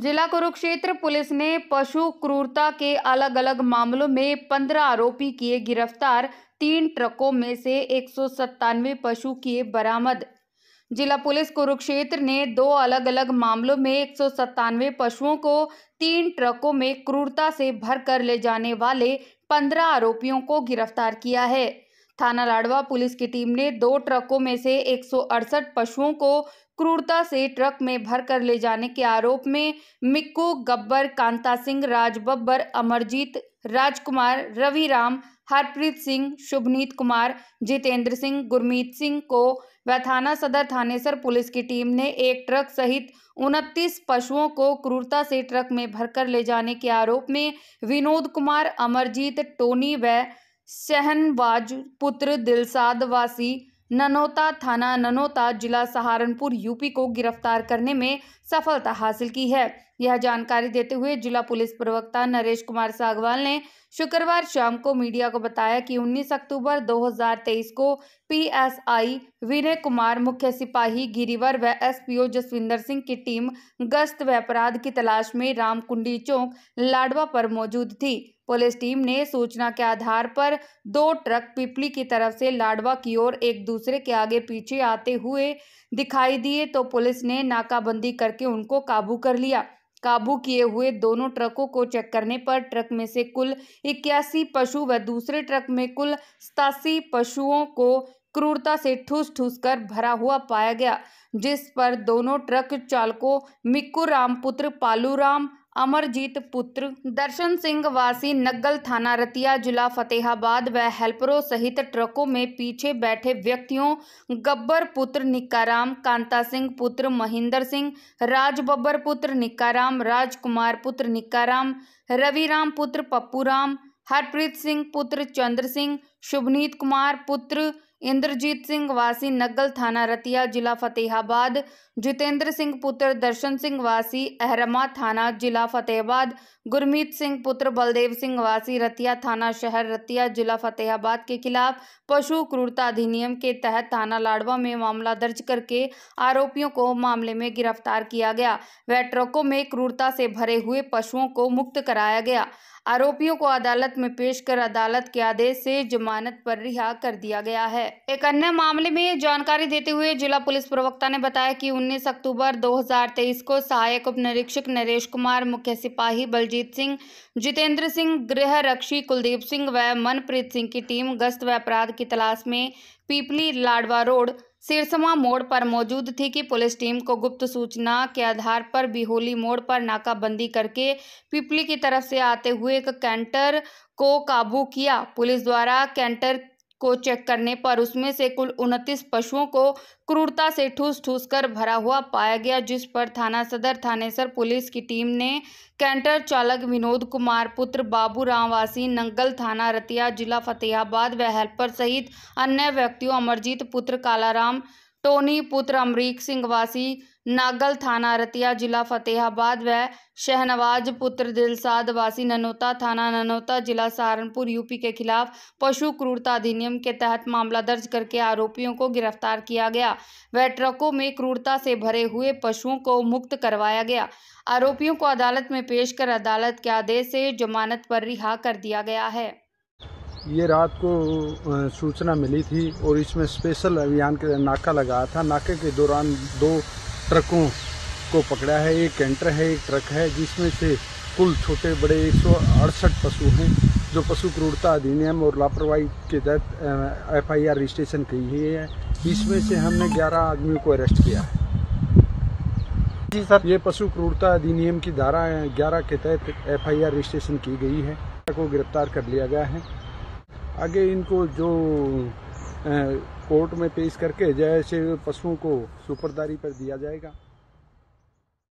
जिला कुरुक्षेत्र पुलिस ने पशु क्रूरता के अलग अलग मामलों में पंद्रह आरोपी किए गिरफ्तार तीन ट्रकों में से एक पशु किए बरामद जिला पुलिस कुरुक्षेत्र ने दो अलग अलग मामलों में एक पशुओं को तीन ट्रकों में क्रूरता से भर कर ले जाने वाले पंद्रह आरोपियों को गिरफ्तार किया है थाना लाडवा पुलिस की टीम ने दो ट्रकों में से एक पशुओं को क्रूरता से ट्रक में भरकर ले जाने के आरोप में मिक्कू गब्बर कांता सिंह राज बब्बर अमरजीत राजकुमार रवि राम हरप्रीत सिंह शुभनीत कुमार जितेंद्र सिंह गुरमीत सिंह को व थाना सदर थानेसर पुलिस की टीम ने एक ट्रक सहित उनतीस पशुओं को क्रूरता से ट्रक में भरकर ले जाने के आरोप में विनोद कुमार अमरजीत टोनी व शहनवाज पुत्र दिलसाद वासी ननोता थाना ननोता जिला सहारनपुर यूपी को गिरफ्तार करने में सफलता हासिल की है यह जानकारी देते हुए जिला पुलिस प्रवक्ता नरेश कुमार सागवाल ने शुक्रवार शाम को मीडिया को बताया कि 19 अक्टूबर 2023 को पीएसआई विनय कुमार मुख्य सिपाही गिरिवर व एसपीओ जसविंदर सिंह की टीम गश्त व अपराध की तलाश में रामकुंडी चौक लाडवा पर मौजूद थी पुलिस टीम ने सूचना के आधार पर दो ट्रक पिपली की तरफ से लाडवा की ओर एक दूसरे के आगे पीछे आते हुए दिखाई दिए तो पुलिस ने नाकाबंदी करके उनको काबू कर लिया काबू किए हुए दोनों ट्रकों को चेक करने पर ट्रक में से कुल इक्यासी पशु व दूसरे ट्रक में कुल सतासी पशुओं को क्रूरता से ठूस ठूस कर भरा हुआ पाया गया जिस पर दोनों ट्रक चालकों मिक्कू राम पुत्र पालू राम अमरजीत पुत्र दर्शन सिंह वासी नग्गल थाना रतिया जिला फतेहाबाद व हेल्परों सहित ट्रकों में पीछे बैठे व्यक्तियों गब्बर पुत्र निकाराम कांता सिंह पुत्र महेंद्र सिंह राज बब्बर पुत्र निकाराम राजकुमार पुत्र निकाराम रविराम पुत्र पप्पूराम हरप्रीत सिंह पुत्र चंद्र सिंह शुभनीत कुमार पुत्र इंद्रजीत सिंह वासी नग्गल थाना रतिया जिला फतेहाबाद जितेंद्र सिंह पुत्र दर्शन सिंह वासी अहरमा थाना जिला फतेहाबाद गुरमीत सिंह पुत्र बलदेव सिंह वासी रतिया थाना शहर रतिया जिला फतेहाबाद के खिलाफ पशु क्रूरता अधिनियम के तहत थाना लाडवा में मामला दर्ज करके आरोपियों को मामले में गिरफ्तार किया गया वह ट्रकों में क्रूरता से भरे हुए पशुओं को मुक्त कराया गया आरोपियों को अदालत में पेश कर अदालत के आदेश से जमानत पर रिहा कर दिया गया है एक अन्य मामले में जानकारी देते हुए जिला पुलिस प्रवक्ता ने बताया कि 19 अक्टूबर 2023 को सहायक उप निरीक्षक नरेश कुमार मुख्य सिपाही बलजीत सिंह जितेंद्र सिंह गृह रक्षी कुलदीप सिंह व मनप्रीत सिंह की टीम गश्त व अपराध की तलाश में पीपली लाडवा रोड सिरसमा मोड़ पर मौजूद थी कि पुलिस टीम को गुप्त सूचना के आधार पर बिहोली मोड़ पर नाकाबंदी करके पिपली की तरफ से आते हुए एक कैंटर को काबू किया पुलिस द्वारा कैंटर को चेक करने पर उसमें से कुल उनतीस पशुओं को क्रूरता से ठूस ठूस कर भरा हुआ पाया गया जिस पर थाना सदर थानेसर पुलिस की टीम ने कैंटर चालक विनोद कुमार पुत्र बाबू रामवासी नंगल थाना रतिया जिला फतेहाबाद व हेल्पर सहित अन्य व्यक्तियों अमरजीत पुत्र कालाराम टोनी पुत्र अमरीक सिंह वासी नागल थाना रतिया जिला फतेहाबाद व शहनवाज पुत्र दिलसाद वासी ननोता थाना ननोता जिला सहारनपुर यूपी के खिलाफ पशु क्रूरता अधिनियम के तहत मामला दर्ज करके आरोपियों को गिरफ्तार किया गया व ट्रकों में क्रूरता से भरे हुए पशुओं को मुक्त करवाया गया आरोपियों को अदालत में पेश कर अदालत के आदेश से जमानत पर रिहा कर दिया गया है ये रात को सूचना मिली थी और इसमें स्पेशल अभियान के नाका लगाया था नाके के दौरान दो ट्रकों को पकड़ा है एक कैंटर है एक ट्रक है जिसमें से कुल छोटे बड़े एक पशु हैं जो पशु क्रूरता अधिनियम और लापरवाही के तहत एफआईआर रजिस्ट्रेशन की हुई है इसमें से हमने 11 आदमियों को अरेस्ट किया है जी सर ये पशु क्रूरता अधिनियम की धारा ग्यारह के तहत एफआईआर रजिस्ट्रेशन की गई है को गिरफ्तार कर लिया गया है आगे इनको जो कोर्ट में पेश करके जैसे पशुओं को सुपरदारी पर दिया जाएगा